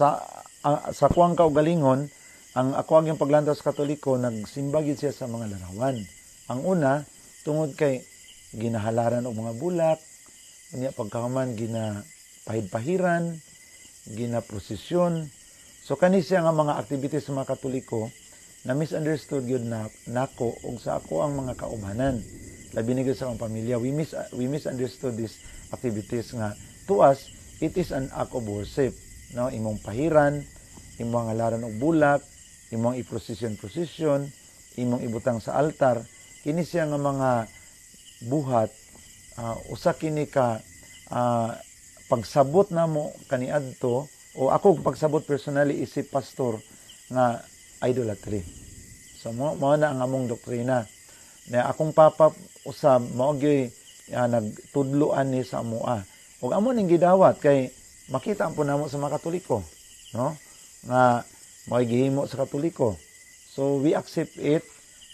sa uh, sa kuang kaugalingon ang ako ang paglandas katoliko nagsimba gid siya sa mga larawan. Ang una tungod kay ginahalaran og mga bulak, niya pagkahuman gina pahidpahiran, gina prosesyon. So kani siya nga mga activities sa mga katoliko na misunderstood gyud na nako og sa ako ang mga kaubanan. Labi na sa akong pamilya, we mis we misunderstood this activities nga to us it is an act of worship no imong pahiran imong halaran og bulak imong iprosesyon prosesyon imong ibutang sa altar kini siya nga mga buhat uh, usa kini ka uh, pagsabot namo kaniadto o ako pagsabot personally isip pastor nga idolatry so mo mao na ang among doktrina na akong papa usab mo gyoy uh, ah, nagtudloan ni sa amoa ug amo ning gidawat kay makita ang punamo sa mga katoliko no nga may gihimo sa katoliko so we accept it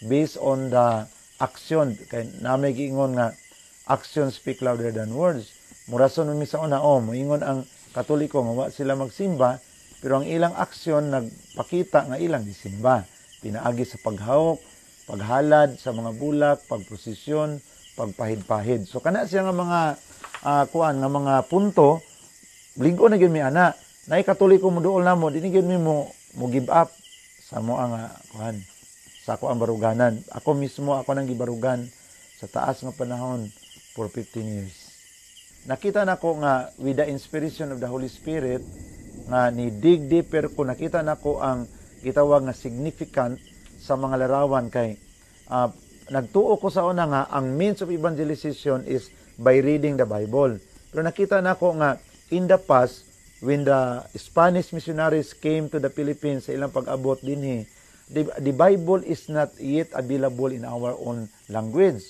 based on the action kay namay giingon nga action speak louder than words murason mi sa una oh moingon ang katoliko nga sila magsimba pero ang ilang aksyon nagpakita nga ilang gisimba pinaagi sa paghawok paghalad sa mga bulak pagprosesyon pagpahid-pahid so kana siya nga mga uh, kuan nga mga punto Blingo na gyud mi ana. Nay katoliko mo duol namo, dili gyud mi mo mo give up sa mo ang ah, kuan sa ako ang baruganan. Ako mismo ako nang gibarugan sa taas nga panahon for 15 years. Nakita nako nga with the inspiration of the Holy Spirit nga ni dig deeper ko nakita nako ang gitawag nga significant sa mga larawan kay uh, nagtuo ko sa una nga ang means of evangelization is by reading the Bible. Pero nakita nako nga in the past, when the Spanish missionaries came to the Philippines sa ilang pag-abot dinhi, eh, the, the Bible is not yet available in our own language.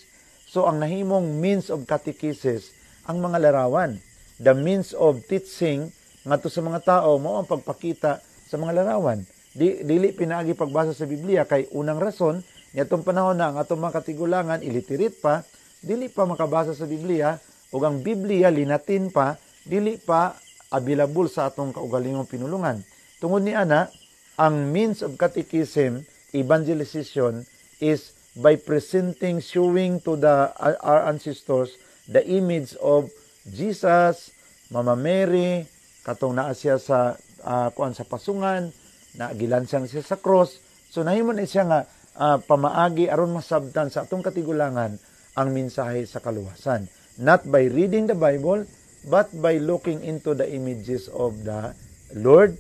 So ang nahimong means of catechesis ang mga larawan, the means of teaching ngadto sa mga tao mao ang pagpakita sa mga larawan. Di, dili pinaagi pagbasa sa Biblia kay unang rason niatong panahon na ang atong mga katigulangan illiterate pa, dili pa makabasa sa Biblia ug ang Biblia linatin pa dili pa available sa atong kaugalingong pinulungan. Tungod ni ana, ang means of catechism, evangelization, is by presenting, showing to the uh, our ancestors the image of Jesus, Mama Mary, katong naa siya sa uh, kuan sa pasungan, naagilansang siya sa cross. So nahimo na siya nga uh, pamaagi aron masabtan sa atong katigulangan ang mensahe sa kaluwasan. Not by reading the Bible, but by looking into the images of the Lord,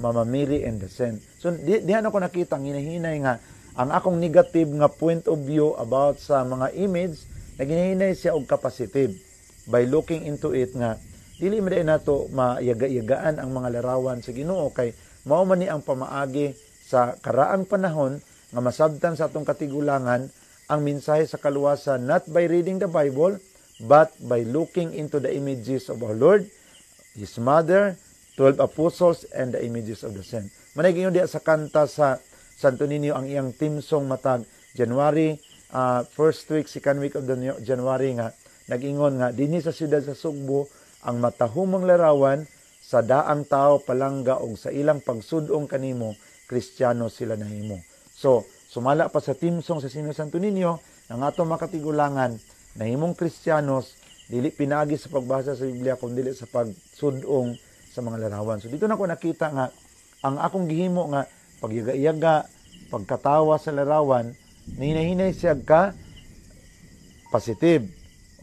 Mama Mary and the Saint. So, di, dihan ako nakita, hinahinay nga, ang akong negative nga point of view about sa mga image, na ginahinay siya og kapasitive by looking into it nga, dili man nato maiyaga-iyagaan ang mga larawan sa Ginoo kay mao man ni ang pamaagi sa karaang panahon nga masabtan sa atong katigulangan ang mensahe sa kaluwasan not by reading the Bible but by looking into the images of our Lord, His Mother, 12 Apostles, and the images of the saint. Managing diya sa kanta sa Santo Niño ang iyang team song matag January, uh, first week, second week of the New- January nga, nagingon nga, dini sa siyudad sa Sugbo, ang matahumang larawan sa daang tao palangga og sa ilang pagsudong kanimo, Kristiyano sila na nahimo. So, sumala pa sa team song sa Sino Santo Niño, ang atong makatigulangan, nahimong Kristiyanos dili pinagi sa pagbasa sa Biblia kundi sa pagsudong sa mga larawan. So dito na ko nakita nga ang akong gihimo nga pagyaga-yaga, pagkatawa sa larawan, nahinahinay siya ka positive.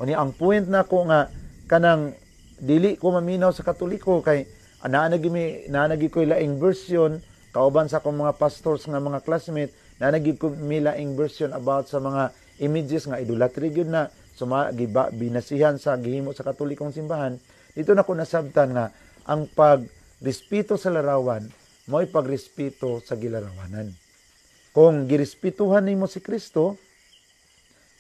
O ni ang point na ko nga kanang dili ko maminaw sa Katoliko kay naanagi mi nanagi ko laing version kauban sa akong mga pastors nga mga classmate nanagi ko mi laing version about sa mga images nga idolatry gyud na suma giba binasihan sa gihimo sa katolikong simbahan dito na ko nasabtan nga ang pagrespeto sa larawan mo'y pagrespeto sa gilarawanan kung girespetuhan nimo si Kristo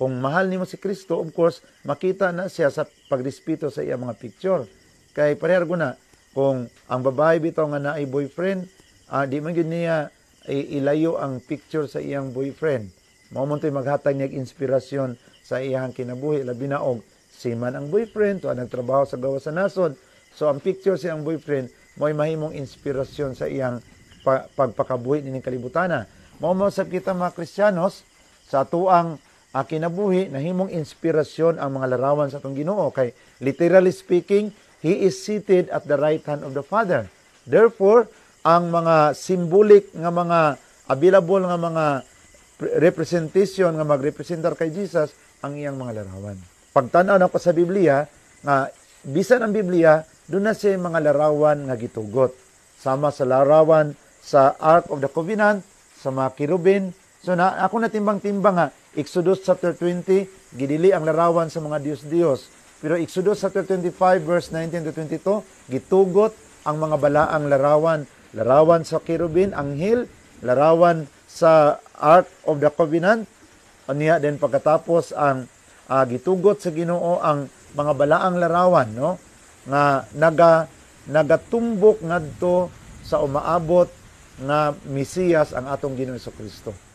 kung mahal nimo si Kristo of course makita na siya sa pagrespeto sa iya mga picture kay parehong na kung ang babae bitaw nga naay boyfriend uh, di man niya ilayo ang picture sa iyang boyfriend mao man maghatag niya inspirasyon sa iyang kinabuhi labi na og man ang boyfriend tuwa nagtrabaho sa gawas sa nasod so ang picture sa iyang boyfriend mo'y mahimong inspirasyon sa iyang pa, pagpakabuhi ni kalibutana mao mo sa kita mga Kristiyanos sa tuang uh, kinabuhi nahimong inspirasyon ang mga larawan sa atong Ginoo kay literally speaking he is seated at the right hand of the Father therefore ang mga symbolic nga mga available nga mga representation nga magrepresentar kay Jesus ang iyang mga larawan. Pagtanaw na ko sa Biblia, nga bisan ang Biblia, doon na siya mga larawan nga gitugot. Sama sa larawan sa Ark of the Covenant, sa mga kirubin. So na, ako na timbang-timbang nga, Exodus chapter 20, gidili ang larawan sa mga Dios-Dios. Pero Exodus chapter 25 verse 19 to 22, gitugot ang mga balaang larawan. Larawan sa kirubin, anghel, larawan sa Ark of the Covenant, Aniya din pagkatapos ang uh, gitugot sa Ginoo ang mga balaang larawan no nga naga nagatumbok ngadto sa umaabot na Mesiyas ang atong Ginoo Kristo.